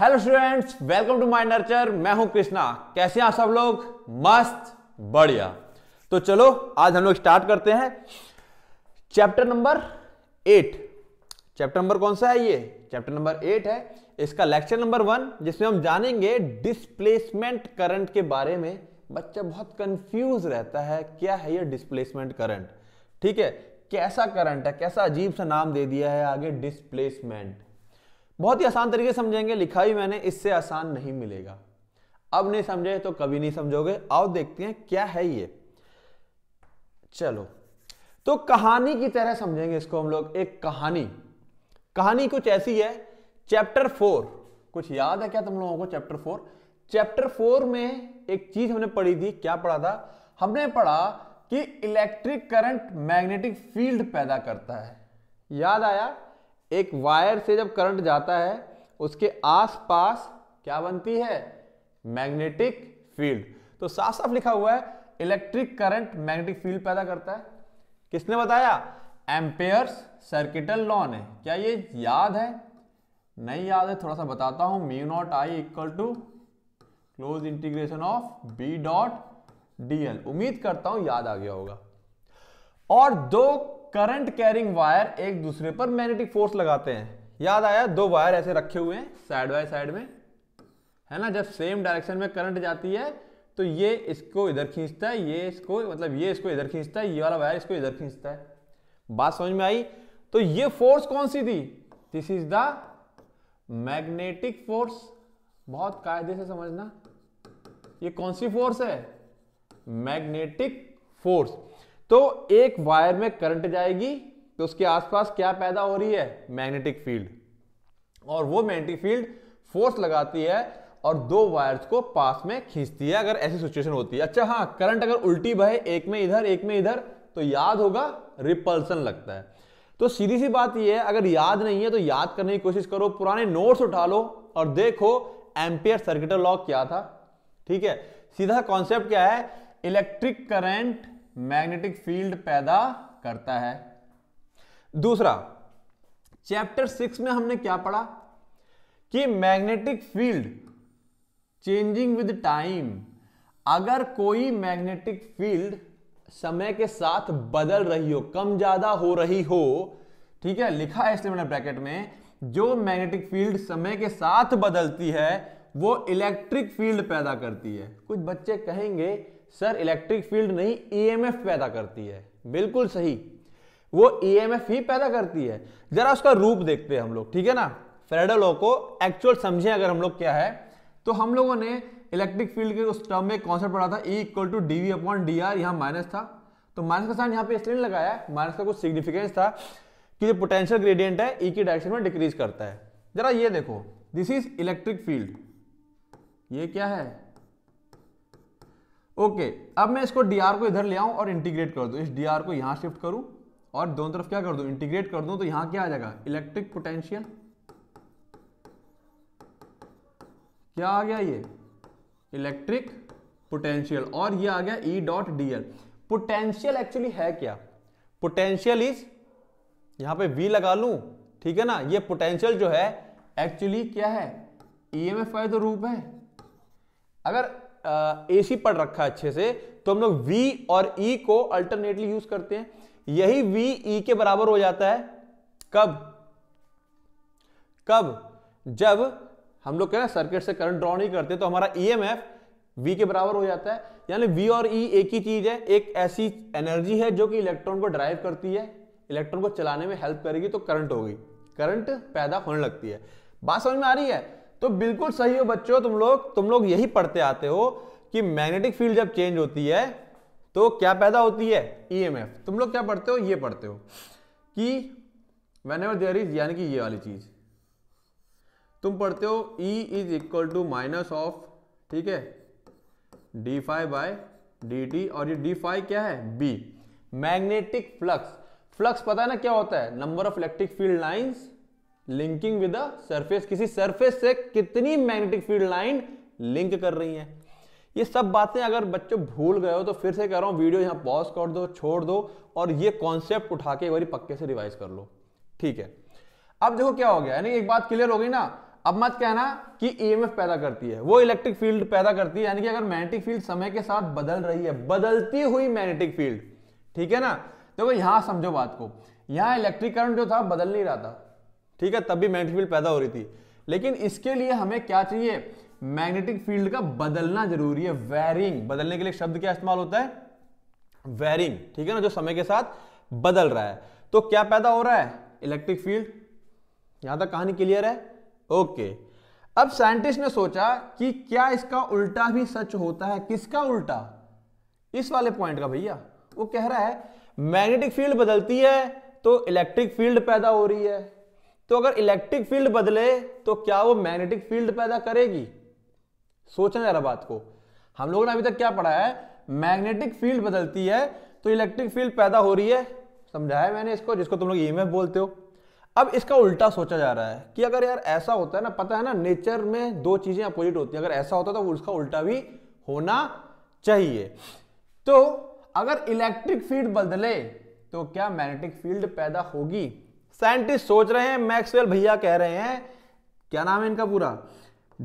Hello students welcome to my nurture मैं हूं कृष्णा कैसे हैं सब लोग मस्त बढ़िया तो चलो आज हम लोग स्टार्ट करते हैं chapter number eight chapter number कौन सा है ये चैप्टर नंबर एट है इसका लेक्चर नंबर वन जिसमें हम जानेंगे डिस्प्लेसमेंट करंट के बारे में बच्चा बहुत कंफ्यूज रहता है क्या है ये डिस्प्लेसमेंट करंट ठीक है कैसा करंट है कैसा अजीब सा नाम दे दिया है आगे डिस्प्लेसमेंट बहुत ही आसान तरीके से समझेंगे लिखा ही मैंने इससे आसान नहीं मिलेगा अब नहीं समझे तो कभी नहीं समझोगे आओ देखते हैं क्या है ये चलो तो कहानी की तरह समझेंगे इसको हम लोग एक कहानी कहानी कुछ ऐसी है चैप्टर फोर कुछ याद है क्या तुम लोगों को चैप्टर फोर चैप्टर फोर में एक चीज हमने पढ़ी थी क्या पढ़ा था हमने पढ़ा कि इलेक्ट्रिक करंट मैग्नेटिक फील्ड पैदा करता है याद आया एक वायर से जब करंट जाता है उसके आसपास क्या बनती है मैग्नेटिक फील्ड तो साफ साफ लिखा हुआ है इलेक्ट्रिक करंट मैग्नेटिक फील्ड पैदा करता है किसने बताया एम्पेयर्स सर्किटल लॉ ने क्या ये याद है नहीं याद है थोड़ा सा बताता हूं mu not I equal to close integration of B dot DL उम्मीद करता हूं याद आ गया होगा और दो करंट कैरिंग वायर एक दूसरे पर मैग्नेटिक फोर्स लगाते हैं याद आया दो वायर ऐसे रखे हुए हैं साइड बाय साइड में है ना जब सेम डायरेक्शन में करंट जाती है तो ये इसको इधर खींचता है ये इसको मतलब ये इसको इधर खींचता है ये वाला वायर इसको इधर खींचता है बात समझ में आई तो ये फोर्स कौन सी थी this is the magnetic force बहुत कायदे से समझना ये कौन सी फोर्स है मैग्नेटिक फोर्स तो एक वायर में करंट जाएगी तो उसके आसपास क्या पैदा हो रही है मैग्नेटिक फील्ड और वो मैग्नेटिक फील्ड फोर्स लगाती है और दो वायर्स को पास में खींचती है अगर ऐसी सिचुएशन होती है अच्छा हाँ करंट अगर उल्टी बहे एक में इधर एक में इधर तो याद होगा रिपल्सन लगता है तो सीधी सी बात यह है अगर याद नहीं है तो याद करने की कोशिश करो पुराने नोट्स उठा लो और देखो एम्पियर सर्किटर लॉ क्या था ठीक है सीधा कॉन्सेप्ट क्या है इलेक्ट्रिक करंट मैग्नेटिक फील्ड पैदा करता है दूसरा चैप्टर सिक्स में हमने क्या पढ़ा कि magnetic field changing with time अगर कोई मैग्नेटिक फील्ड समय के साथ बदल रही हो कम ज्यादा हो रही हो ठीक है लिखा है इसलिए मैंने ब्रैकेट में जो मैग्नेटिक फील्ड समय के साथ बदलती है वो इलेक्ट्रिक फील्ड पैदा करती है कुछ बच्चे कहेंगे सर इलेक्ट्रिक फील्ड नहीं ईएमएफ पैदा करती है बिल्कुल सही वो ईएमएफ ही पैदा करती है जरा उसका रूप देखते हैं हम लोग ठीक है ना फेडलो को एक्चुअल समझे अगर हम लोग क्या है तो हम लोगों ने इलेक्ट्रिक फील्ड के उस टर्म में कॉन्सेप्ट पढ़ा था E equal to D V upon D R यहाँ माइनस था तो माइनस का साइन यहाँ पे स्ट्रेन लगाया माइनस का कुछ सिग्निफिकेंस था कि जो पोटेंशियल ग्रेडियंट है ई e की डायरेक्शन में डिक्रीज करता है जरा ये देखो दिस इज इलेक्ट्रिक फील्ड ये क्या है ओके अब मैं इसको डी को इधर ले आऊँ और इंटीग्रेट कर दूँ इस डी को यहाँ शिफ्ट करूँ और दोनों तरफ क्या कर दूँ इंटीग्रेट कर दूँ तो यहाँ क्या आ जाएगा इलेक्ट्रिक पोटेंशियल क्या आ गया ये इलेक्ट्रिक पोटेंशियल और ये आ गया E dot D L potential actually है क्या पोटेंशियल इज यहां पे वी लगा लू ठीक है ना ये पोटेंशियल जो है एक्चुअली क्या है ई एम एफ का तो रूप है अगर एसी पढ़ रखा है अच्छे से तो हम लोग वी और ई e को अल्टरनेटली यूज करते हैं यही वी ई e के बराबर हो जाता है कब कब जब हम लोग क्या सर्किट से करंट ड्रॉ नहीं करते तो हमारा ई एम एफ वी के बराबर हो जाता है यानी वी और ई e एक ही चीज है एक ऐसी एनर्जी है जो कि इलेक्ट्रॉन को ड्राइव करती है इलेक्ट्रॉन को चलाने में हेल्प करेगी तो करंट होगी करंट पैदा होने लगती है बात समझ में आ रही है तो बिल्कुल सही हो बच्चों तुम लोग तुम लोग यही पढ़ते आते हो कि मैग्नेटिक फील्ड जब चेंज होती है तो क्या पैदा होती है ईएमएफ e तुम लोग क्या पढ़ते हो ये पढ़ते हो कि वेन एवर देयर इज यानी कि ये वाली चीज तुम पढ़ते हो E is equal to minus of ठीक है D phi by D T और ये डी फाइव क्या है बी मैग्नेटिक फ्लक्स फ्लक्स पता है ना क्या होता है number of electric field lines linking with surface किसी सरफेस से कितनी मैग्नेटिक फील्ड लाइन लिंक कर रही है ये सब बातें अगर बच्चों भूल गए हो तो फिर से कह रहा हूं वीडियो यहां पॉज कर दो छोड़ दो और ये कॉन्सेप्ट उठा के एक बार पक्के से रिवाइज कर लो ठीक है अब देखो क्या हो गया यानी एक बात क्लियर हो गई ना अब मत कहना कि ईएमएफ पैदा करती है वो इलेक्ट्रिक फील्ड पैदा करती है यानी कि अगर मैग्नेटिक फील्ड समय के साथ बदल रही है बदलती हुई मैग्नेटिक फील्ड ठीक है ना देखो तो यहां समझो बात को यहां इलेक्ट्रिक करंट जो था बदल नहीं रहा था ठीक है तब भी मैग्नेटिक फील्ड पैदा हो रही थी लेकिन इसके लिए हमें क्या चाहिए मैग्नेटिक फील्ड का बदलना जरूरी है वेरिंग बदलने के लिए शब्द क्या इस्तेमाल होता है वेरिंग ठीक है ना जो समय के साथ बदल रहा है तो क्या पैदा हो रहा है इलेक्ट्रिक फील्ड यहां तक कहानी क्लियर है ओके अब साइंटिस्ट ने सोचा कि क्या इसका उल्टा भी सच होता है किसका उल्टा इस वाले पॉइंट का भैया वो कह रहा है मैग्नेटिक फील्ड बदलती है तो इलेक्ट्रिक फील्ड पैदा हो रही है तो अगर इलेक्ट्रिक फील्ड बदले तो क्या वो मैग्नेटिक फील्ड पैदा करेगी सोचना जरा बात को हम लोगों ने अभी तक क्या पढ़ा है मैग्नेटिक फील्ड बदलती है तो इलेक्ट्रिक फील्ड पैदा हो रही है समझाया मैंने इसको जिसको तुम लोग ई e बोलते हो अब इसका उल्टा सोचा जा रहा है कि अगर यार ऐसा होता है ना पता है ना नेचर में दो चीजें अपोजिट होती है अगर ऐसा होता तो उसका उल्टा भी होना चाहिए तो अगर इलेक्ट्रिक फील्ड बदले तो क्या मैग्नेटिक फील्ड पैदा होगी साइंटिस्ट सोच रहे हैं मैक्सवेल भैया कह रहे हैं क्या नाम है इनका पूरा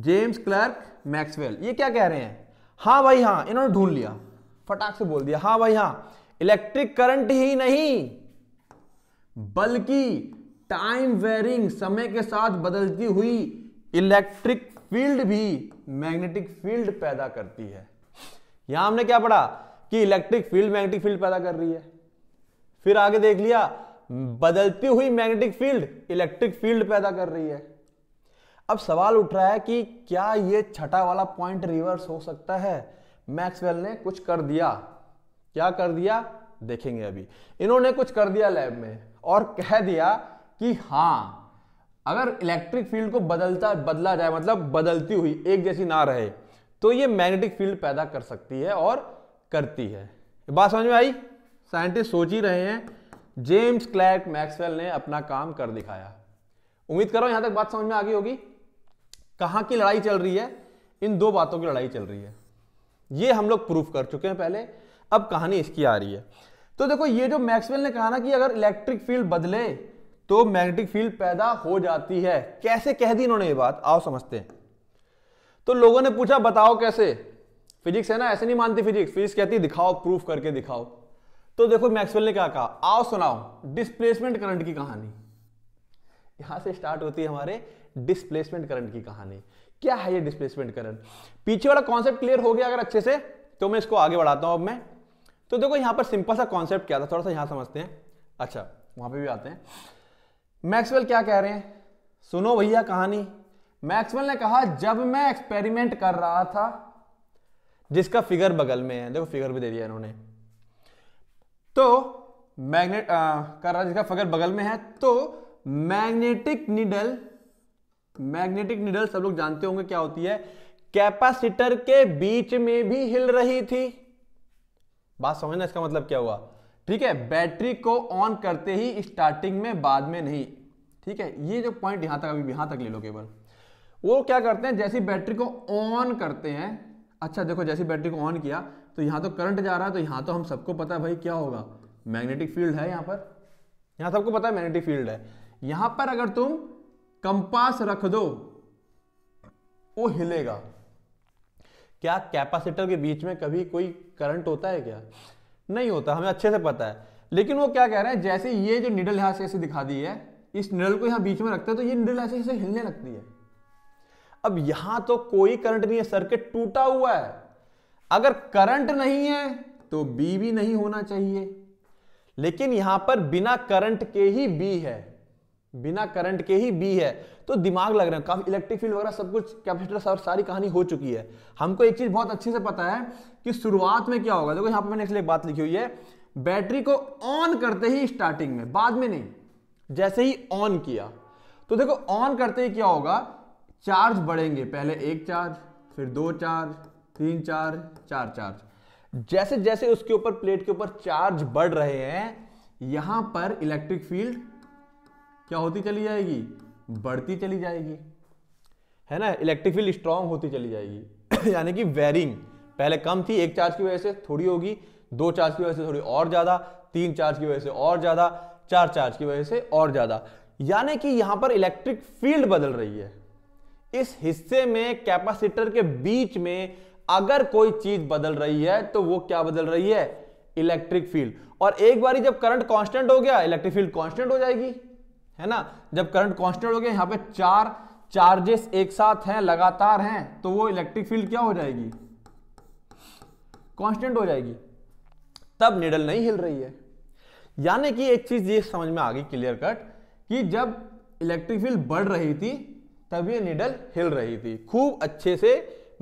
जेम्स क्लर्क मैक्सवेल ये क्या कह रहे हैं हाँ भाई हाँ इन्होंने ढूंढ लिया फटाक से बोल दिया हाँ भाई हाँ इलेक्ट्रिक करंट ही नहीं बल्कि टाइम वेरिंग समय के साथ बदलती हुई इलेक्ट्रिक फील्ड भी मैग्नेटिक फील्ड पैदा करती है यहां हमने क्या पढ़ा कि इलेक्ट्रिक फील्ड मैग्नेटिक फील्ड पैदा कर रही है फिर आगे देख लिया बदलती हुई मैग्नेटिक फील्ड इलेक्ट्रिक फील्ड पैदा कर रही है अब सवाल उठ रहा है कि क्या यह छठा वाला पॉइंट रिवर्स हो सकता है मैक्सवेल ने कुछ कर दिया क्या कर दिया देखेंगे अभी इन्होंने कुछ कर दिया लैब में और कह दिया कि हां अगर इलेक्ट्रिक फील्ड को बदलता बदला जाए मतलब बदलती हुई एक जैसी ना रहे तो यह मैग्नेटिक फील्ड पैदा कर सकती है और करती है बात समझ में आई साइंटिस्ट सोच ही रहे हैं जेम्स क्लैर्क मैक्सवेल ने अपना काम कर दिखाया उम्मीद करो यहां तक बात समझ में आ गई होगी कहां की लड़ाई चल रही है इन दो बातों की लड़ाई चल रही है ये हम लोग प्रूफ कर चुके हैं पहले अब कहानी इसकी आ रही है तो देखो ये जो मैक्सवेल ने कहा ना कि अगर इलेक्ट्रिक फील्ड बदले तो मैग्नेटिक फील्ड पैदा हो जाती है कैसे कह दी इन्होंने ये बात आओ समझते हैं तो लोगों ने पूछा बताओ कैसे फिजिक्स है ना ऐसे नहीं मानती फिजिक्स फिजिक्स कहती दिखाओ प्रूफ करके दिखाओ तो देखो मैक्सवेल ने क्या कहा आओ सुनाओ डिस्प्लेसमेंट करंट की कहानी यहां से स्टार्ट होती है हमारे डिस्प्लेसमेंट करंट की कहानी क्या है ये डिस्प्लेसमेंट करंट पीछे वाला कॉन्सेप्ट क्लियर हो गया अगर अच्छे से तो मैं इसको आगे बढ़ाता हूं अब मैं तो देखो यहां पर सिंपल सा कॉन्सेप्ट क्या था थोड़ा सा यहां समझते हैं अच्छा वहां पर भी आते हैं मैक्सवेल क्या कह रहे हैं सुनो भैया कहानी मैक्सवेल ने कहा जब मैं एक्सपेरिमेंट कर रहा था जिसका फिगर बगल में है देखो फिगर भी दे दिया इन्होंने तो मैग्नेट कर रहा जिसका फगर बगल में है तो मैग्नेटिक निडल मैग्नेटिक निडल सब लोग जानते होंगे क्या होती है कैपेसिटर के बीच में भी हिल रही थी बात समझना इसका मतलब क्या हुआ ठीक है बैटरी को ऑन करते ही स्टार्टिंग में बाद में नहीं ठीक है ये जो पॉइंट यहां तक अभी यहां तक ले लो केवल वो क्या करते हैं जैसी बैटरी को ऑन करते हैं अच्छा देखो जैसी बैटरी को ऑन किया तो यहां तो करंट जा रहा है तो यहां तो हम सबको पता है भाई क्या होगा मैग्नेटिक फील्ड है यहां पर यहां सबको पता है मैग्नेटिक फील्ड है यहां पर अगर तुम कंपास रख दो वो हिलेगा क्या कैपेसिटर के बीच में कभी कोई करंट होता है क्या नहीं होता हमें अच्छे से पता है लेकिन वो क्या कह रहे हैं जैसे ये जो निडल यहां से ऐसे दिखा दी है इस निडल को यहां बीच में रखते हैं तो ये निडल ऐसे ऐसे हिलने लगती है अब यहां तो कोई करंट नहीं है सर्किट टूटा हुआ है अगर करंट नहीं है तो बी भी नहीं होना चाहिए लेकिन यहां पर बिना करंट के ही बी है बिना करंट के ही बी है तो दिमाग लग रहे हैं काफी इलेक्ट्रिक फील्ड वगैरह सब कुछ कैपेसिटर और सारी कहानी हो चुकी है हमको एक चीज बहुत अच्छे से पता है कि शुरुआत में क्या होगा देखो यहां पर मैंने इसलिए बात लिखी हुई है बैटरी को ऑन करते ही स्टार्टिंग में बाद में नहीं जैसे ही ऑन किया तो देखो ऑन करते ही क्या होगा चार्ज बढ़ेंगे पहले एक चार्ज फिर दो चार्ज तीन चार चार चार्ज जैसे जैसे उसके ऊपर प्लेट के ऊपर चार्ज बढ़ रहे हैं यहां पर इलेक्ट्रिक फील्ड क्या होती चली जाएगी बढ़ती चली जाएगी है ना इलेक्ट्रिक फील्ड स्ट्रांग होती चली जाएगी यानी कि वेरिंग पहले कम थी एक चार्ज की वजह से थोड़ी होगी दो चार्ज की वजह से थोड़ी और ज्यादा तीन चार्ज की वजह से और ज्यादा चार चार्ज की वजह से और ज्यादा यानी कि यहां पर इलेक्ट्रिक फील्ड बदल रही है इस हिस्से में कैपेसिटर के बीच में अगर कोई चीज बदल रही है तो वो क्या बदल रही है इलेक्ट्रिक फील्ड और एक बार जब करंट कांस्टेंट हो गया इलेक्ट्रिक फील्ड कांस्टेंट हो जाएगी है ना जब करंट कांस्टेंट हो गया यहां पे चार चार्जेस एक साथ हैं लगातार हैं तो वो इलेक्ट्रिक फील्ड क्या हो जाएगी कांस्टेंट हो जाएगी तब निडल नहीं हिल रही है यानी कि एक चीज ये समझ में आ गई क्लियर कट कि जब इलेक्ट्रिक फील्ड बढ़ रही थी तब ये निडल हिल रही थी खूब अच्छे से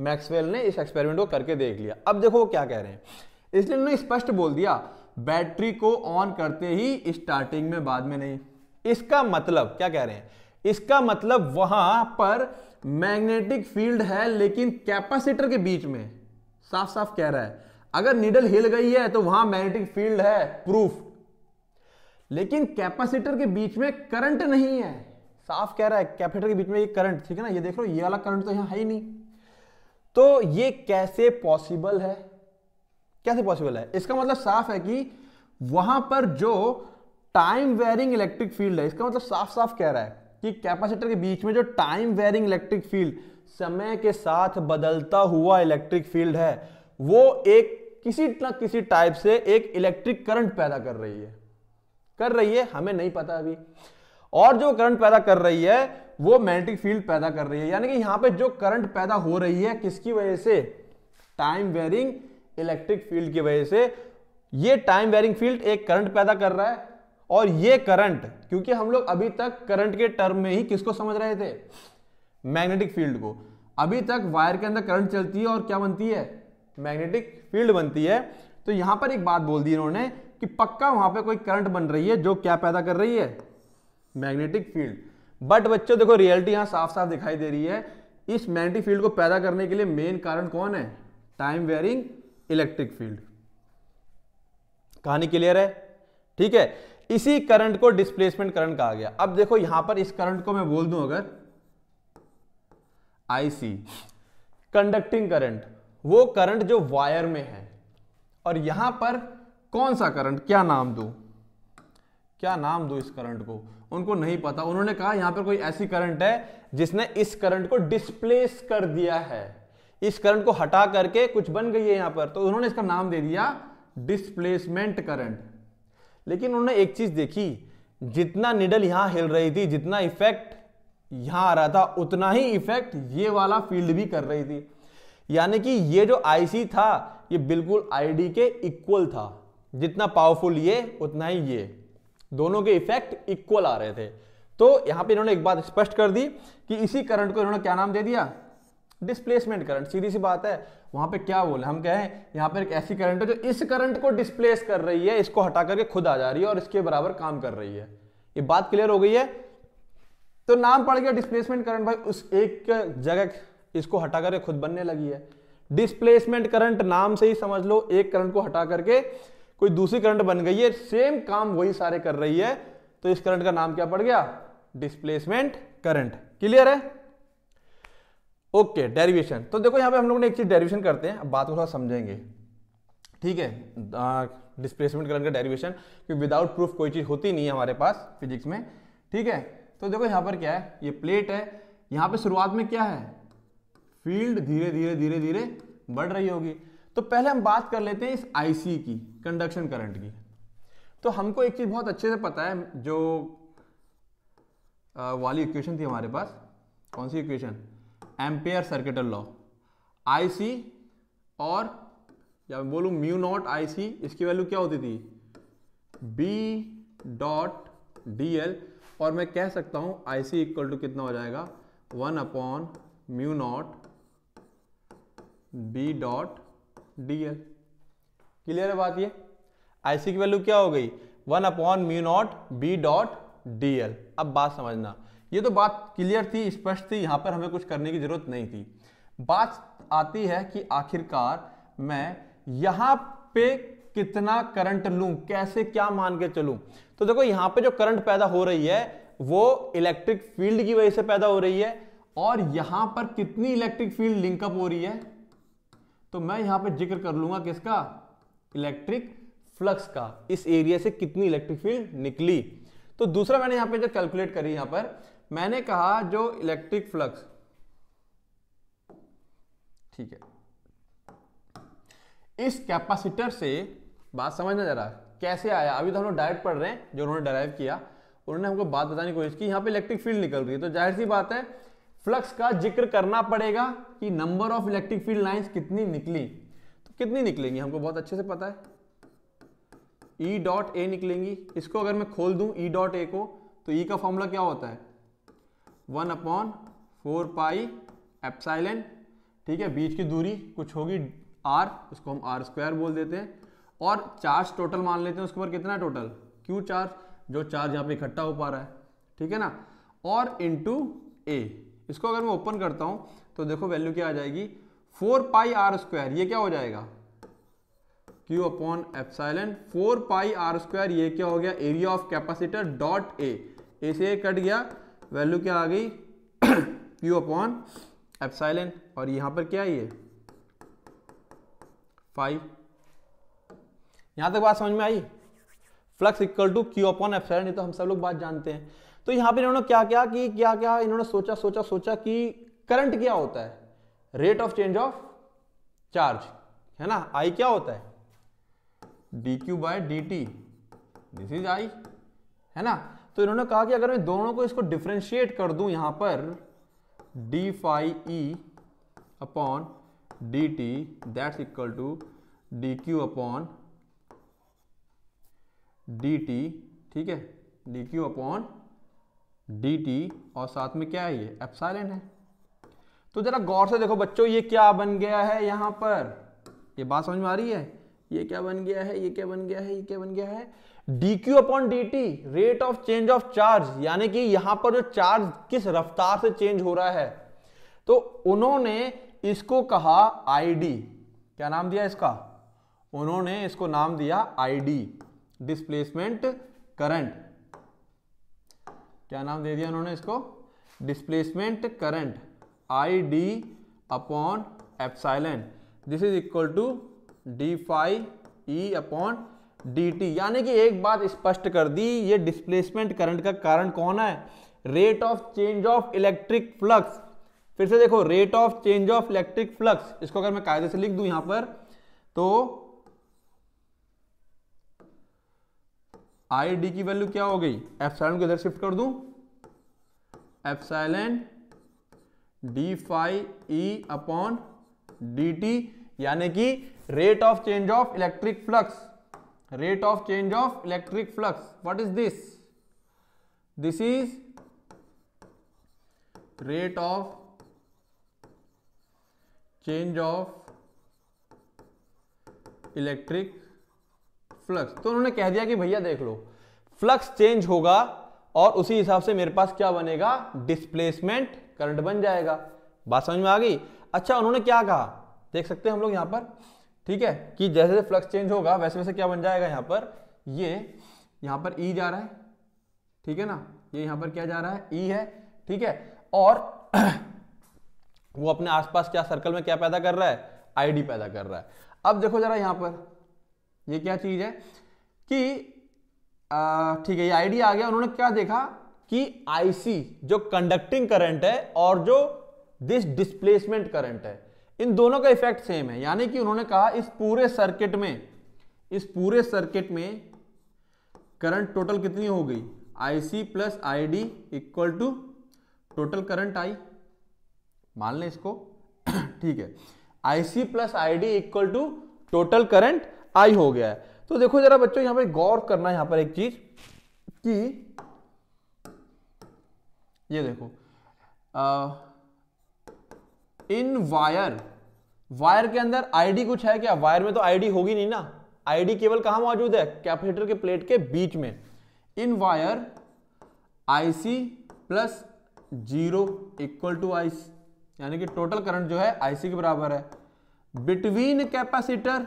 मैक्सवेल ने इस एक्सपेरिमेंट को करके देख लिया अब देखो वो क्या कह रहे हैं इसलिए उन्होंने स्पष्ट बोल दिया बैटरी को ऑन करते ही स्टार्टिंग में बाद में नहीं इसका मतलब क्या कह रहे हैं इसका मतलब वहां पर मैग्नेटिक फील्ड है लेकिन कैपेसिटर के बीच में साफ साफ कह रहा है अगर नीडल हिल गई है तो वहां मैग्नेटिक फील्ड है प्रूफ लेकिन कैपेसिटर के बीच में करंट नहीं है साफ कह रहा है कैपेसिटर के बीच में ये करंट ठीक है ना ये देख लो ये वाला करंट तो यहां है ही नहीं तो ये कैसे पॉसिबल है कैसे पॉसिबल है इसका मतलब साफ है कि वहां पर जो टाइम वेरिंग इलेक्ट्रिक फील्ड है इसका मतलब साफ साफ कह रहा है कि कैपेसिटर के बीच में जो टाइम वेरिंग इलेक्ट्रिक फील्ड समय के साथ बदलता हुआ इलेक्ट्रिक फील्ड है वो एक किसी ना किसी टाइप से एक इलेक्ट्रिक करंट पैदा कर रही है कर रही है हमें नहीं पता अभी और जो करंट पैदा कर रही है वो मैग्नेटिक फील्ड पैदा कर रही है यानी कि यहाँ पे जो करंट पैदा हो रही है किसकी वजह से टाइम वेरिंग इलेक्ट्रिक फील्ड की वजह से ये टाइम वेरिंग फील्ड एक करंट पैदा कर रहा है और ये करंट क्योंकि हम लोग अभी तक करंट के टर्म में ही किसको समझ रहे थे मैग्नेटिक फील्ड को अभी तक वायर के अंदर करंट चलती है और क्या बनती है मैग्नेटिक फील्ड बनती है तो यहां पर एक बात बोल दी इन्होंने कि पक्का वहां पे कोई करंट बन रही है जो क्या पैदा कर रही है मैग्नेटिक फील्ड बट बच्चों देखो रियलिटी यहां साफ साफ दिखाई दे रही है इस मैग्नेटिक फील्ड को पैदा करने के लिए मेन कारण कौन है टाइम वेयरिंग इलेक्ट्रिक फील्ड कहानी क्लियर है ठीक है इसी करंट को डिस्प्लेसमेंट करंट कहा गया अब देखो यहां पर इस करंट को मैं बोल दूं अगर आईसी कंडक्टिंग करंट वो करंट जो वायर में है और यहां पर कौन सा करंट क्या नाम दो क्या नाम दो इस करंट को उनको नहीं पता उन्होंने कहा यहां पर कोई ऐसी करंट है जिसने इस करंट को डिस्प्लेस कर दिया है इस करंट को हटा करके कुछ बन गई है यहां पर तो उन्होंने इसका नाम दे दिया डिस्प्लेसमेंट करंट लेकिन उन्होंने एक चीज देखी जितना निडल यहां हिल रही थी जितना इफेक्ट यहां आ रहा था उतना ही इफेक्ट ये वाला फील्ड भी कर रही थी यानी कि ये जो आईसी था ये बिल्कुल आईडी के इक्वल था जितना पावरफुल ये उतना ही ये दोनों के इफेक्ट इक्वल आ रहे थे तो यहां पे इन्होंने एक बात स्पष्ट कर दी कि इसी करंट को इन्होंने क्या नाम दे दिया डिस्प्लेसमेंट करंट सीधी सी बात है वहां पे क्या बोले हम कहें यहां पर एक ऐसी करंट है जो इस करंट को डिस्प्लेस कर रही है इसको हटा करके खुद आ जा रही है और इसके बराबर काम कर रही है ये बात क्लियर हो गई है तो नाम पड़ गया डिस्प्लेसमेंट करंट भाई उस एक जगह इसको हटा करके खुद बनने लगी है डिस्प्लेसमेंट करंट नाम से ही समझ लो एक करंट को हटा करके कोई दूसरी करंट बन गई है सेम काम वही सारे कर रही है तो इस करंट का नाम क्या पड़ गया डिस्प्लेसमेंट करंट क्लियर है ओके डेरिवेशन तो देखो यहां पे हम लोग ने एक चीज डेरिवेशन करते हैं अब बात को थोड़ा समझेंगे ठीक है डिस्प्लेसमेंट करंट का डेरिवेशन क्योंकि विदाउट प्रूफ कोई चीज होती नहीं है हमारे पास फिजिक्स में ठीक है तो देखो यहां पर क्या है ये प्लेट है यहां पे शुरुआत में क्या है फील्ड धीरे धीरे धीरे धीरे बढ़ रही होगी तो पहले हम बात कर लेते हैं इस आईसी की कंडक्शन करंट की तो हमको एक चीज़ बहुत अच्छे से पता है जो वाली इक्वेशन थी हमारे पास कौन सी equation ampere circuital law IC और या मैं म्यू नॉट आईसी इसकी वैल्यू क्या होती थी बी डॉट डी एल और मैं कह सकता हूं आई सी इक्वल टू कितना हो जाएगा one upon mu not B dot D L clear है बात ये आईसी की वैल्यू क्या हो गई one upon mu not B dot D L अब बात समझना ये तो बात क्लियर थी स्पष्ट थी यहाँ पर हमें कुछ करने की जरूरत नहीं थी बात आती है कि आखिरकार मैं यहाँ पे कितना करंट लू कैसे क्या मान के चलू तो देखो यहाँ पे जो करंट पैदा हो रही है वो इलेक्ट्रिक फील्ड की वजह से पैदा हो रही है और यहां पर कितनी इलेक्ट्रिक फील्ड लिंकअप हो रही है तो मैं यहां पर जिक्र कर लूंगा किसका इलेक्ट्रिक फ्लक्स का इस एरिया से कितनी इलेक्ट्रिक फील्ड निकली तो दूसरा मैंने यहां पे जो कैलकुलेट करी यहां पर मैंने कहा जो इलेक्ट्रिक फ्लक्स ठीक है इस कैपेसिटर से बात समझना जरा कैसे आया अभी तो हम लोग डायरेक्ट पढ़ रहे हैं जो उन्होंने डराइव किया उन्होंने हमको बात बताने की कोशिश की यहां पे इलेक्ट्रिक फील्ड निकल रही है तो जाहिर सी बात है फ्लक्स का जिक्र करना पड़ेगा कि number of electric field lines कितनी निकली तो कितनी निकलेंगी हमको बहुत अच्छे से पता है ई डॉट ए निकलेंगी इसको अगर मैं खोल दूं ई डॉट ए को तो ई e का फॉर्मूला क्या होता है one upon four pi epsilon ठीक है बीच की दूरी कुछ होगी आर उसको हम आर स्क्वायर बोल देते हैं और चार्ज टोटल मान लेते हैं उसके ऊपर कितना टोटल क्यू चार्ज जो चार्ज यहाँ पे इकट्ठा हो पा रहा है ठीक है ना और इंटू ए इसको अगर मैं ओपन करता हूं तो देखो वैल्यू क्या आ जाएगी फोर पाई आर स्क्वायर ये क्या हो जाएगा Q upon epsilon four pi R square ये क्या हो गया area of capacitor dot A A से कट गया वैल्यू क्या आ गई क्यू अपॉन एपसाइलेंट और यहां पर क्या ये फाइव यहां तक बात समझ में आई flux equal to Q upon epsilon ये तो हम सब लोग बात जानते हैं तो यहां पर इन्होंने क्या क्या कि क्या क्या इन्होंने सोचा सोचा सोचा कि करंट क्या होता है rate of change of charge है ना आई क्या होता है D Q by D T this is I है ना तो इन्होंने कहा कि अगर मैं दोनों को इसको डिफ्रेंशिएट कर दूं यहां पर D phi E upon D T that's equal to D Q upon D T ठीक है डी क्यू अपॉन डी और साथ में क्या है ये एप्साइलेंट है तो जरा गौर से देखो बच्चों ये क्या बन गया है यहाँ पर ये बात समझ में आ रही है ये क्या बन गया है ये क्या बन गया है ये क्या बन गया है D Q upon D T rate of change of charge यानी कि यहां पर जो चार्ज किस रफ्तार से चेंज हो रहा है तो उन्होंने इसको कहा आईडी क्या नाम दिया इसका उन्होंने इसको नाम दिया आईडी डिस्प्लेसमेंट करंट क्या नाम दे दिया उन्होंने इसको displacement current I D upon epsilon this is equal to D phi E upon D T यानी कि एक बात स्पष्ट कर दी ये डिस्प्लेसमेंट करंट का कारण कौन है rate of change of electric flux फिर से देखो rate of change of electric flux इसको अगर मैं कायदे से लिख दूं यहां पर तो आई डी की वैल्यू क्या हो गई एफसाइलन को इधर शिफ्ट कर दू epsilon D phi E upon D T यानी कि rate of change of electric flux rate of change of electric flux what is this this is rate of change of electric flux तो उन्होंने कह दिया कि भैया देख लो फ्लक्स चेंज होगा और उसी हिसाब से मेरे पास क्या बनेगा डिस्प्लेसमेंट करंट बन जाएगा बात समझ में आ गई अच्छा उन्होंने क्या कहा देख सकते हैं हम लोग यहां पर ठीक है कि जैसे जैसे फ्लक्स चेंज होगा वैसे वैसे क्या बन जाएगा यहां पर ये यहां पर ई e जा रहा है ठीक है ना ये यहां पर क्या जा रहा है ई e है ठीक है और वो अपने आसपास क्या सर्कल में क्या पैदा कर रहा है आईडी पैदा कर रहा है अब देखो जरा यहां पर ये क्या चीज़ है कि ठीक है ये आईडी आ गया उन्होंने क्या देखा कि आईसी जो कंडक्टिंग करंट है और जो दिस डिस्प्लेसमेंट करंट है इन दोनों का इफेक्ट सेम है यानी कि उन्होंने कहा इस पूरे सर्किट में इस पूरे सर्किट में करंट टोटल कितनी हो गई IC plus ID equal to total current I मान लें इसको ठीक है IC plus ID equal to total current I हो गया है तो देखो जरा बच्चों यहां पर गौर करना यहां पर एक चीज कि ये देखो इन वायर वायर के अंदर आईडी कुछ है क्या वायर में तो आईडी होगी नहीं ना आईडी केवल कहां मौजूद है कैपेसिटर के प्लेट के बीच में in wire IC plus zero equal to IC यानी कि टोटल करंट जो है आईसी के बराबर है बिटवीन कैपेसिटर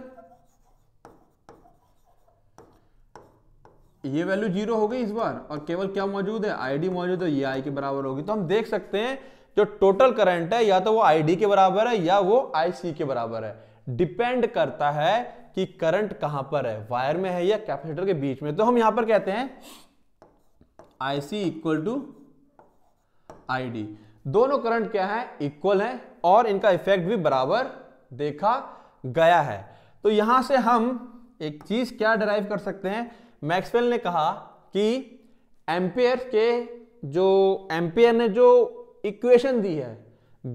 ये वैल्यू जीरो हो गई इस बार और केवल क्या मौजूद है आईडी मौजूद है ये आई के बराबर होगी तो हम देख सकते हैं जो टोटल करंट है या तो वो आईडी के बराबर है या वो आईसी के बराबर है डिपेंड करता है कि करंट कहां पर है वायर में है या कैपेसिटर के बीच में तो हम यहां पर कहते हैं आईसी इक्वल टू डी दोनों करंट क्या है इक्वल है और इनका इफेक्ट भी बराबर देखा गया है तो यहां से हम एक चीज क्या डराइव कर सकते हैं मैक्सवेल ने कहा कि एम्पेयर के जो एम्पेयर ने जो इक्वेशन दी है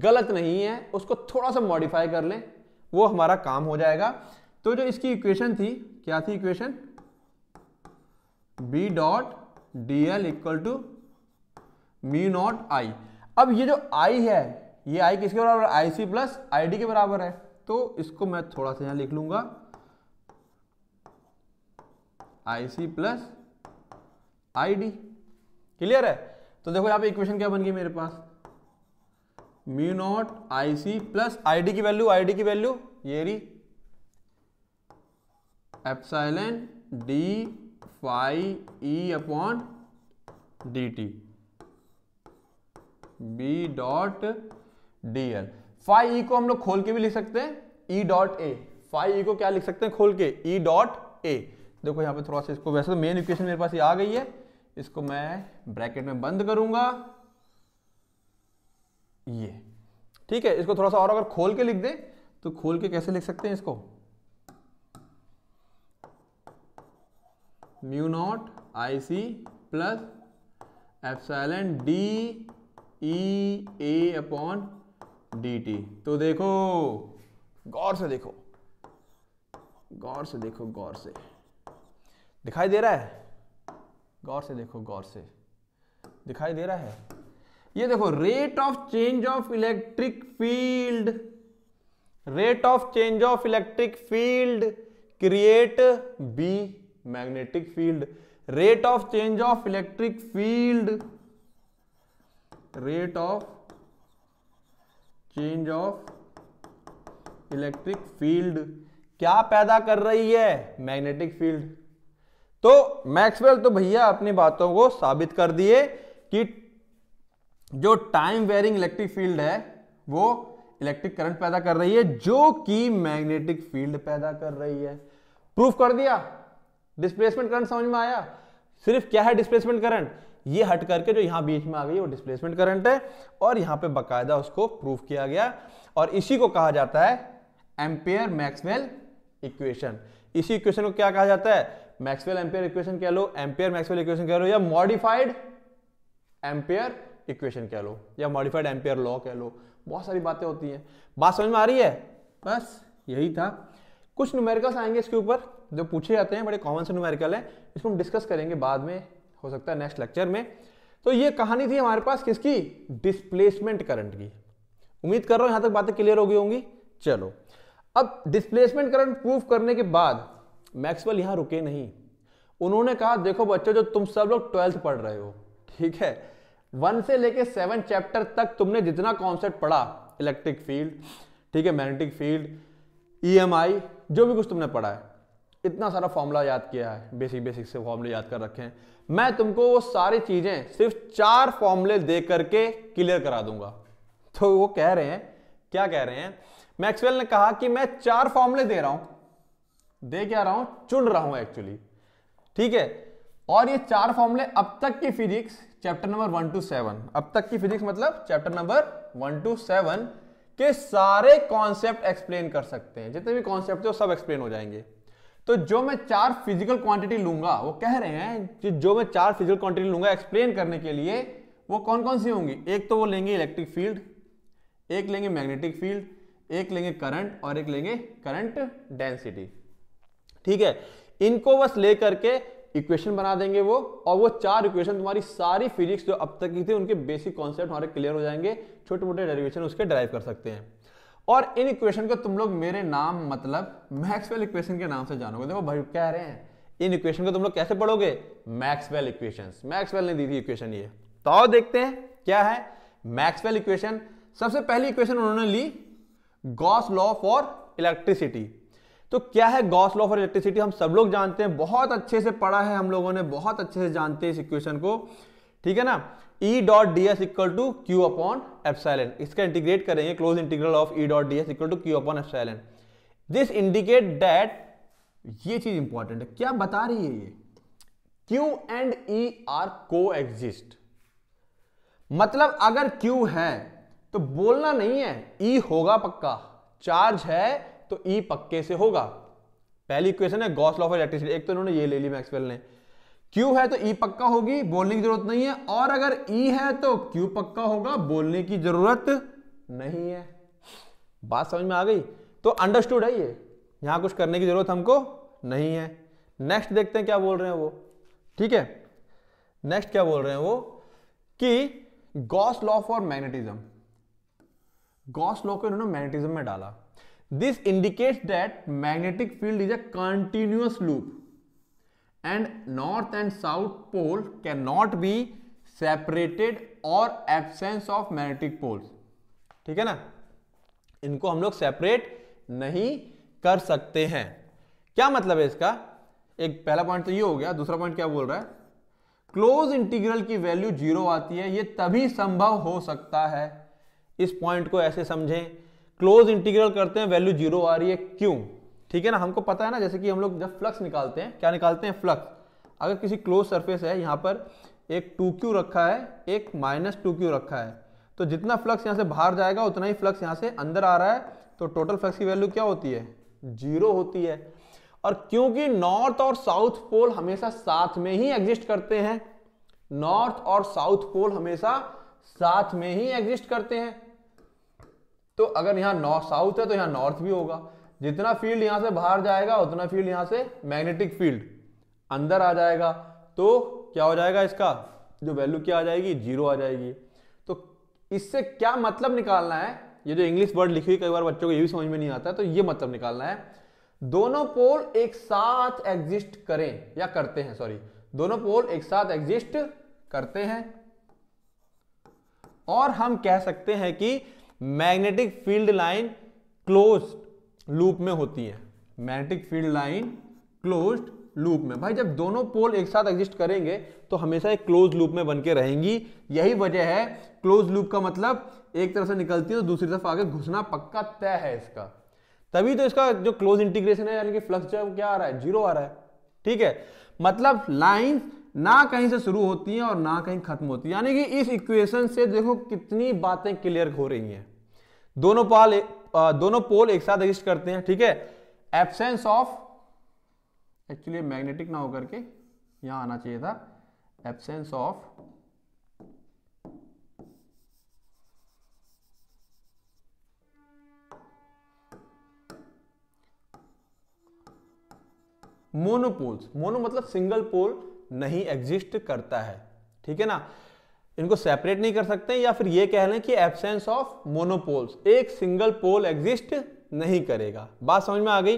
गलत नहीं है उसको थोड़ा सा मॉडिफाई कर लें वो हमारा काम हो जाएगा तो जो इसकी इक्वेशन थी क्या थी equation B dot D L equal to mu not I अब ये जो आई है ये आई किसके बराबर आई सी प्लस आई डी के बराबर है तो इसको मैं थोड़ा सा यहां लिख लूंगा I C plus I D clear है तो देखो यहां पे इक्वेशन क्या बन गई मेरे पास mu not I C plus I D की वैल्यू आई डी की वैल्यू ये री epsilon D phi E upon D T B dot D L phi E को हम लोग खोल के भी लिख सकते हैं E dot A phi E को क्या लिख सकते हैं खोल के ई डॉट ए देखो यहाँ पे थोड़ा सा इसको वैसे तो मेन इक्वेशन मेरे पास ये आ गई है इसको मैं ब्रैकेट में बंद करूंगा ये ठीक है इसको थोड़ा सा और अगर खोल के लिख दें तो खोल के कैसे लिख सकते हैं इसको mu not I C plus epsilon D E A upon D T तो देखो गौर से देखो गौर से देखो गौर से दिखाई दे रहा है गौर से देखो गौर से दिखाई दे रहा है ये देखो rate of change of electric field rate of change of electric field create B magnetic field rate of change of electric field rate of change of electric field क्या पैदा कर रही है मैग्नेटिक फील्ड तो मैक्सवेल तो भैया अपनी बातों को साबित कर दिए कि जो टाइम वेरिंग इलेक्ट्रिक फील्ड है वो इलेक्ट्रिक करंट पैदा कर रही है जो कि मैग्नेटिक फील्ड पैदा कर रही है प्रूफ कर दिया डिस्प्लेसमेंट करंट समझ में आया सिर्फ क्या है डिस्प्लेसमेंट करंट ये हट करके जो यहां बीच में आ गई वो डिस्प्लेसमेंट करंट है और यहां पे बकायदा उसको प्रूफ किया गया और इसी को कहा जाता है एम्पेयर मैक्सवेल इक्वेशन इसी इक्वेशन को क्या कहा जाता है मैक्सवेल एम्पेयर इक्वेशन कह लो एम्पेयर मैक्सवेल इक्वेशन कह लो या मॉडिफाइड एम्पेयर इक्वेशन कह लो या मॉडिफाइड एम्पेयर लॉ कह लो बहुत सारी बातें होती हैं बात समझ में आ रही है बस यही था कुछ न्यूमेरिकल्स आएंगे इसके ऊपर जो पूछे जाते हैं बड़े कॉमन से न्यूमेरिकल हैं इसको हम डिस्कस करेंगे बाद में हो सकता है नेक्स्ट लेक्चर में तो ये कहानी थी हमारे पास किसकी डिस्प्लेसमेंट करंट की उम्मीद कर रहा हूं यहां तक बातें क्लियर हो गई होंगी चलो अब डिस्प्लेसमेंट करंट प्रूफ करने के बाद मैक्सवेल यहां रुके नहीं उन्होंने कहा देखो बच्चों जो तुम सब लोग ट्वेल्थ पढ़ रहे हो ठीक है वन से लेके सेवन चैप्टर तक तुमने जितना कॉन्सेप्ट पढ़ा इलेक्ट्रिक फील्ड ठीक है मैग्नेटिक फील्ड ई e जो भी कुछ तुमने पढ़ा है इतना सारा फॉर्मूला याद किया है बेसिक बेसिक से फॉर्मूले याद कर रखे हैं मैं तुमको वो सारी चीजें सिर्फ चार फॉर्मूले दे करके क्लियर करा दूंगा तो वो कह रहे हैं क्या कह रहे हैं मैक्सवेल ने कहा कि मैं चार फॉर्मूले दे रहा हूं दे क्या रहा हूं चुन रहा हूं एक्चुअली ठीक है और ये चार फॉर्मूले अब तक की physics chapter number one two seven अब तक की फिजिक्स मतलब chapter number one two seven के सारे कॉन्सेप्ट एक्सप्लेन कर सकते हैं जितने भी कॉन्सेप्ट थे वो सब एक्सप्लेन हो जाएंगे तो जो मैं चार फिजिकल क्वांटिटी लूंगा वो कह रहे हैं कि जो मैं चार फिजिकल क्वांटिटी लूंगा एक्सप्लेन करने के लिए वो कौन कौन सी होंगी एक तो वो लेंगे इलेक्ट्रिक फील्ड एक लेंगे मैग्नेटिक फील्ड एक लेंगे करंट और एक लेंगे करंट डेंसिटी ठीक है इनको बस लेकर के इक्वेशन बना देंगे वो और वो चार इक्वेशन तुम्हारी सारी फिजिक्स जो अब तक की थी उनके बेसिक कॉन्सेप्ट हमारे क्लियर हो जाएंगे छोटे मोटे डेरिवेशन उसके ड्राइव कर सकते हैं और इन इक्वेशन को तुम लोग मेरे नाम मतलब मैक्सवेल इक्वेशन के नाम से जानोगे देखो भाई कह रहे हैं इन इक्वेशन को तुम लोग कैसे पढ़ोगे मैक्सवेल इक्वेशन मैक्सवेल ने दी थी इक्वेशन ये तो आओ देखते हैं क्या है मैक्सवेल इक्वेशन सबसे पहली इक्वेशन उन्होंने ली गॉस लॉ फॉर इलेक्ट्रिसिटी तो क्या है गॉस लॉ फॉर इलेक्ट्रिसिटी हम सब लोग जानते हैं बहुत अच्छे से पढ़ा है हम लोगों ने बहुत अच्छे से जानते हैं इस इक्वेशन को ठीक है ना E dot D S equal to Q upon epsilon इसका इंटीग्रेट करेंगे close integral of E dot D S equal to Q upon epsilon this indicate that ये चीज इंपॉर्टेंट है क्या बता रही है ये क्यू एंड ई आर को एग्जिस्ट मतलब अगर क्यू है तो बोलना नहीं है E होगा पक्का चार्ज है तो ई e पक्के से होगा पहली इक्वेशन है गॉस लॉ इलेक्ट्रिसिटी एक तो इन्होंने ये ले ली मैक्सवेल ने क्यू है तो ई e पक्का होगी बोलने की जरूरत नहीं है और अगर ई e है तो क्यू पक्का होगा बोलने की जरूरत नहीं है बात समझ में आ गई तो अंडरस्टूड है ये यहां कुछ करने की जरूरत हमको नहीं है नेक्स्ट देखते हैं क्या बोल रहे हैं वो ठीक है नेक्स्ट क्या बोल रहे हैं वो कि Gauss law for magnetism Gauss law को इन्होंने मैग्नेटिज्म में डाला this indicates that magnetic field is a continuous loop and north and south pole can not be separated और एबसेंस ऑफ मैग्नेटिक पोल ठीक है ना इनको हम लोग सेपरेट नहीं कर सकते हैं क्या मतलब है इसका एक पहला पॉइंट तो ये हो गया दूसरा पॉइंट क्या बोल रहा है क्लोज इंटीग्रल की वैल्यू जीरो आती है ये तभी संभव हो सकता है इस पॉइंट को ऐसे समझें क्लोज इंटीग्रल करते हैं वैल्यू जीरो आ रही है क्यों ठीक है ना हमको पता है ना जैसे कि हम लोग जब फ्लक्स निकालते हैं क्या निकालते हैं फ्लक्स अगर किसी क्लोज सरफेस है यहाँ पर एक टू क्यू रखा है एक माइनस टू क्यू रखा है तो जितना फ्लक्स यहाँ से बाहर जाएगा उतना ही फ्लक्स यहाँ से अंदर आ रहा है तो टोटल फ्लक्स की वैल्यू क्या होती है जीरो होती है और क्योंकि नॉर्थ और साउथ पोल हमेशा साथ में ही एग्जिस्ट करते हैं नॉर्थ और साउथ पोल हमेशा साथ में ही एग्जिस्ट करते हैं तो अगर यहाँ नॉर्थ साउथ है तो यहाँ नॉर्थ भी होगा जितना फील्ड यहाँ से बाहर जाएगा उतना फील्ड यहाँ से मैग्नेटिक फील्ड अंदर आ जाएगा तो क्या हो जाएगा इसका जो वैल्यू क्या आ जाएगी जीरो आ जाएगी तो इससे क्या मतलब निकालना है ये जो इंग्लिश वर्ड लिखी हुई कई बार बच्चों को ये भी समझ में नहीं आता तो ये मतलब निकालना है दोनों पोल एक साथ एग्जिस्ट करें या करते हैं सॉरी दोनों पोल एक साथ एग्जिस्ट करते हैं और हम कह सकते हैं कि magnetic field line close loop में होती है magnetic field line close loop में भाई जब दोनों पोल एक साथ एग्जिस्ट करेंगे तो हमेशा एक क्लोज लूप में बन के रहेंगी यही वजह है क्लोज लूप का मतलब एक तरफ से निकलती है तो दूसरी तरफ आगे घुसना पक्का तय है इसका तभी तो इसका जो क्लोज इंटीग्रेशन है यानी कि फ्लक्स जो क्या आ रहा है जीरो आ रहा है ठीक है मतलब लाइंस ना कहीं से शुरू होती है और ना कहीं खत्म होती है यानी कि इस इक्वेशन से देखो कितनी बातें क्लियर हो रही हैं दोनों पाल दोनों पोल एक साथ एग्जिस्ट करते हैं ठीक है एबसेंस ऑफ एक्चुअली मैग्नेटिक ना होकर के यहां आना चाहिए था एबसेंस ऑफ मोनोपोल्स मोनो मतलब सिंगल पोल नहीं एग्जिस्ट करता है ठीक है ना इनको सेपरेट नहीं कर सकते या फिर ये कह लें कि एबसेंस ऑफ मोनोपोल्स एक सिंगल पोल एग्जिस्ट नहीं करेगा बात समझ में आ गई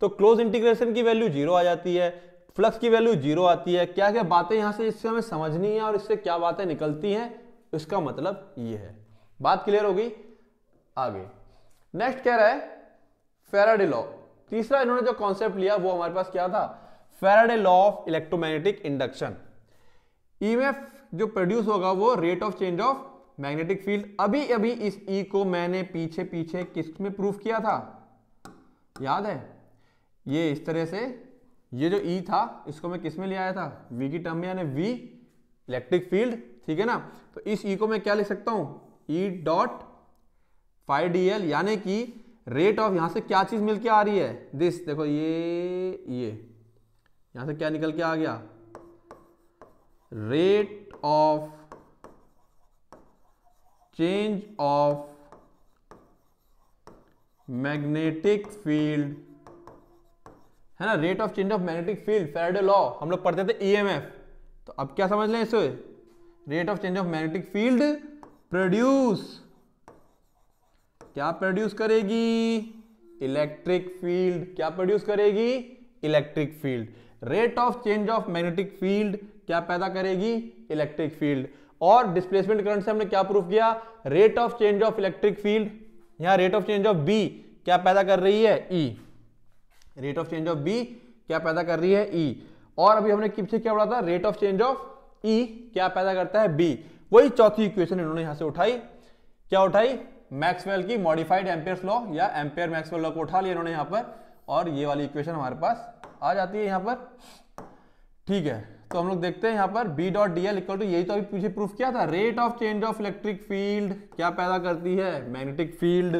तो क्लोज इंटीग्रेशन की वैल्यू जीरो आ जाती है फ्लक्स की वैल्यू जीरो आती है क्या क्या बातें यहां से इससे हमें समझनी है और इससे क्या बातें निकलती हैं इसका मतलब ये है बात क्लियर होगी आगे नेक्स्ट कह रहा है फेराडिलो तीसरा इन्होंने जो कॉन्सेप्ट लिया वो हमारे पास क्या था Faraday law of electromagnetic induction EMF जो प्रोड्यूस होगा वो rate of change of magnetic field अभी अभी इस ई e को मैंने पीछे पीछे किस में प्रूफ किया था याद है ये इस तरह से ये जो ई e था इसको मैं किस में ले आया था वी की टर्म में यानी वी इलेक्ट्रिक फील्ड ठीक है ना तो इस ई e को मैं क्या लिख सकता हूं E dot five D L यानी कि रेट ऑफ यहां से क्या चीज मिलकर आ रही है दिस देखो ये ये यहां से क्या निकल के आ गया rate of change of magnetic field है ना rate of change of magnetic field Faraday law हम लोग पढ़ते थे ईएमएफ e तो अब क्या समझ लें इसे rate of change of magnetic field produce क्या प्रोड्यूस करेगी इलेक्ट्रिक फील्ड क्या प्रोड्यूस करेगी electric field rate of change of magnetic field क्या पैदा करेगी इलेक्ट्रिक फील्ड और डिस्प्लेसमेंट करंट से हमने क्या प्रूफ किया rate of change of electric field यहां rate of change of B क्या पैदा कर रही है E rate of change of B क्या पैदा कर रही है ई e. और अभी हमने किससे क्या पढ़ा था rate of change of E क्या पैदा करता है बी वही चौथी इक्वेशन इन्होंने यहां से उठाई क्या उठाई मैक्सवेल की मॉडिफाइड एम्पेयर लॉ या एम्पेयर मैक्सवेल लॉ को उठा लिया इन्होंने यहां पर और ये वाली इक्वेशन हमारे पास आ जाती है यहाँ पर ठीक है तो हम लोग देखते हैं यहाँ पर B dot D L equal to यही तो अभी पीछे प्रूफ किया था rate of change of electric field क्या पैदा करती है magnetic field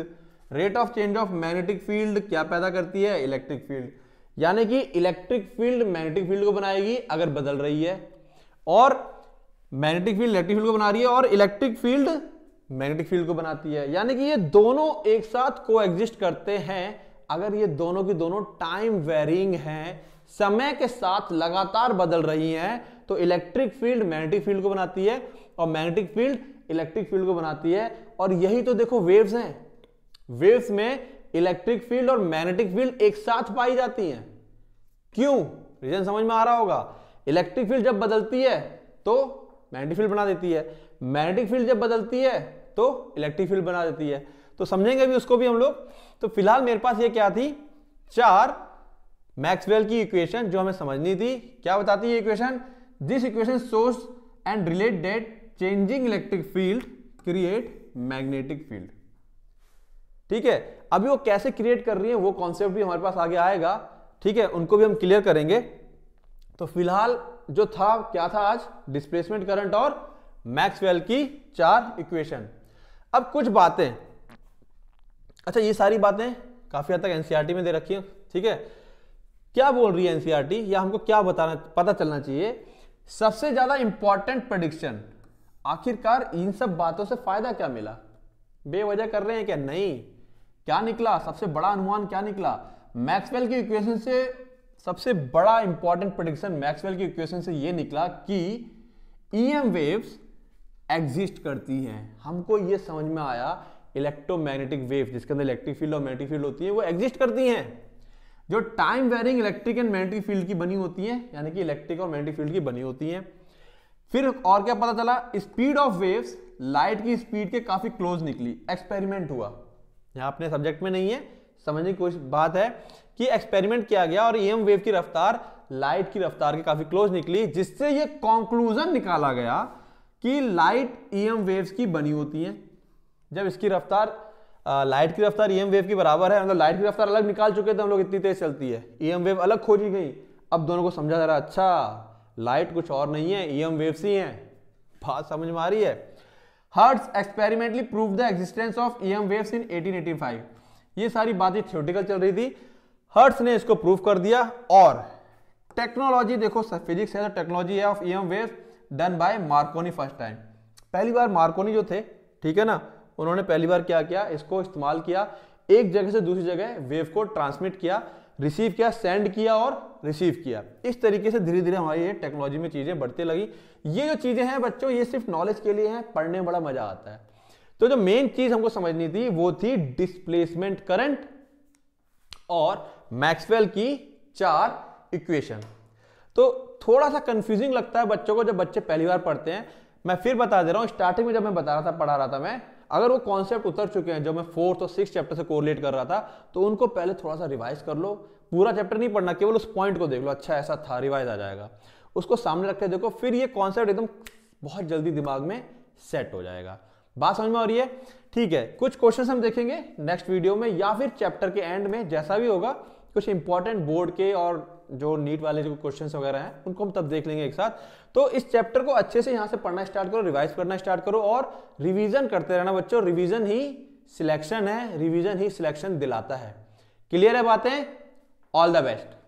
rate of change of magnetic field क्या पैदा करती है इलेक्ट्रिक फील्ड यानी कि इलेक्ट्रिक फील्ड मैग्नेटिक फील्ड को बनाएगी अगर बदल रही है और मैग्नेटिक फील्ड इलेक्ट्रिक फील्ड को बना रही है और इलेक्ट्रिक फील्ड मैग्नेटिक फील्ड को बनाती है यानी कि ये दोनों एक साथ को करते हैं अगर ये दोनों की दोनों टाइम वेरिंग हैं समय के साथ लगातार बदल रही हैं तो इलेक्ट्रिक फील्ड मैग्नेटिक फील्ड को बनाती है और मैग्नेटिक फील्ड इलेक्ट्रिक फील्ड को बनाती है और यही तो देखो वेव्स हैं वेव्स में इलेक्ट्रिक फील्ड और मैग्नेटिक फील्ड एक साथ पाई जाती हैं क्यों रीजन समझ में आ रहा होगा इलेक्ट्रिक फील्ड जब बदलती है तो मैग्नेटिक फील्ड बना देती है मैग्नेटिक फील्ड जब बदलती है तो इलेक्ट्रिक फील्ड बना देती है तो समझेंगे भी उसको भी हम लोग तो फिलहाल मेरे पास ये क्या थी चार मैक्सवेल की इक्वेशन जो हमें समझनी थी क्या बताती है equation this equation source and relate that changing electric field create magnetic field ठीक है अभी वो कैसे क्रिएट कर रही है वो कॉन्सेप्ट भी हमारे पास आगे आएगा ठीक है उनको भी हम क्लियर करेंगे तो फिलहाल जो था क्या था आज डिस्प्लेसमेंट करंट और मैक्सवेल की चार इक्वेशन अब कुछ बातें अच्छा ये सारी बातें काफ़ी हद तक एनसीईआरटी e में दे रखी हैं ठीक है क्या बोल रही है एनसीईआरटी e या हमको क्या बताना पता चलना चाहिए सबसे ज़्यादा इंपॉर्टेंट प्रडिक्शन आखिरकार इन सब बातों से फायदा क्या मिला बेवजह कर रहे हैं क्या नहीं क्या निकला सबसे बड़ा अनुमान क्या निकला मैक्सवेल की इक्वेशन से सबसे बड़ा इंपॉर्टेंट प्रोडिक्शन मैक्सवेल की इक्वेशन से यह निकला कि ईएम वेव्स एग्जिस्ट करती हैं हमको यह समझ में आया इलेक्ट्रोमैग्नेटिक वेव जिसके अंदर इलेक्ट्रिक फील्ड और मैग्नेटिक फील्ड होती है वो एग्जिस्ट करती हैं जो time varying electric and magnetic field की बनी होती है यानी कि इलेक्ट्रिक और मैग्नेटिक फील्ड की बनी होती है फिर और क्या पता चला स्पीड ऑफ वेव्स लाइट की स्पीड के काफी क्लोज निकली एक्सपेरिमेंट हुआ यहां अपने सब्जेक्ट में नहीं है समझने की कोई बात है कि एक्सपेरिमेंट किया गया और ईएम e वेव की रफ्तार लाइट की रफ्तार के काफी क्लोज निकली जिससे ये कॉन्क्लूजन निकाला गया कि लाइट ईएम वेव्स की बनी होती है जब इसकी रफ्तार लाइट की रफ्तार ई e वेव के बराबर है मतलब लाइट की रफ्तार अलग निकाल चुके थे हम लोग इतनी तेज चलती है ई e वेव अलग खोजी गई अब दोनों को समझा जा रहा अच्छा लाइट कुछ और नहीं है ई वेव सी है बात समझ में आ रही है Hertz experimentally prove the existence of E waves in 1885 ये सारी बातें थियोटिकल चल रही थी हर्ट्स ने इसको प्रूव कर दिया और टेक्नोलॉजी देखो फिजिक्स है तो टेक्नोलॉजी है of E wave done by Marconi first time पहली बार मार्कोनी जो थे ठीक है ना उन्होंने पहली बार क्या किया इसको इस्तेमाल किया एक जगह से दूसरी जगह वेव को ट्रांसमिट किया रिसीव किया सेंड किया और रिसीव किया इस तरीके से धीरे धीरे हमारी ये टेक्नोलॉजी में चीज़ें बढ़ती लगी ये जो चीज़ें हैं बच्चों ये सिर्फ नॉलेज के लिए हैं पढ़ने में बड़ा मजा आता है तो जो मेन चीज़ हमको समझनी थी वो थी डिस्प्लेसमेंट करंट और मैक्सवेल की चार इक्वेशन तो थोड़ा सा कंफ्यूजिंग लगता है बच्चों को जब बच्चे पहली बार पढ़ते हैं मैं फिर बता दे रहा हूं स्टार्टिंग में जब मैं बता रहा था पढ़ा रहा था मैं अगर वो कॉन्सेप्ट उतर चुके हैं जो मैं फोर्थ और सिक्स चैप्टर से कोरिलेट कर रहा था तो उनको पहले थोड़ा सा रिवाइज कर लो पूरा चैप्टर नहीं पढ़ना केवल उस पॉइंट को देख लो अच्छा ऐसा था रिवाइज आ जाएगा उसको सामने रख के देखो फिर ये कॉन्सेप्ट एकदम बहुत जल्दी दिमाग में सेट हो जाएगा बात समझ में आ रही है ठीक है कुछ क्वेश्चन हम देखेंगे नेक्स्ट वीडियो में या फिर चैप्टर के एंड में जैसा भी होगा कुछ इंपॉर्टेंट बोर्ड के और जो नीट वाले जो क्वेश्चन वगैरह हैं उनको हम तब देख लेंगे एक साथ तो इस चैप्टर को अच्छे से यहाँ से पढ़ना स्टार्ट करो रिवाइज करना स्टार्ट करो और रिविजन करते रहना बच्चों रिविजन ही सिलेक्शन है रिविजन ही सिलेक्शन दिलाता है क्लियर है बातें ऑल द बेस्ट